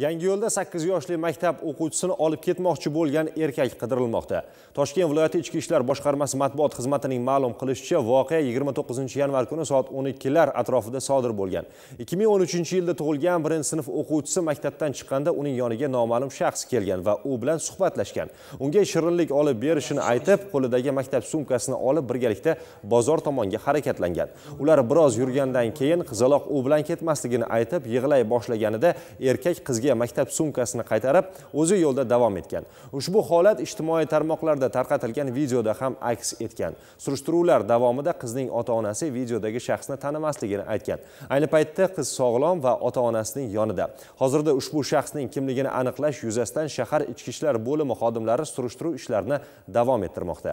Yangiyo'lda 8 yoshli maktab o'quvchisini olib ketmoqchi bo'lgan erkak qidirilmoqda. Toshkent viloyati ichki ishlar boshqarmasi matbuot xizmatining ma'lum qilishicha, voqea 29-yanvar kuni soat 12 lar atrofida sodir bo'lgan. 2013-yilda tug'ilgan 1-sinf o'quvchisi maktabdan chiqqanda uning yoniga noma'lum shaxs kelgan va u bilan suhbatlashgan. Unga shirinlik olib berishini aytib, qo'lidagi maktab sumkasini olib birgalikda bozor tomonga harakatlangan. Ular biroz yurgandan keyin qizaloq u bilan ketmasligini aytib, yig'lay boshlaganida erkak qiz qizga maktab sumkasini qaytarib o'zi yo'lda davom etgan ushbu holat ijtimoiy tarmoqlarda tarqatilgan videoda ham aks etgan surishtiruvlar davomida qizning ota onasi videodagi shaxsni tanimasligini aytgan ayni paytda qiz sog'lom va ota onasining yonida hozirda ushbu shaxsning kimligini aniqlash yuzasidan shahar ichki ishlar bo'limi xodimlari surishtiruv ishlarini davom ettirmoqda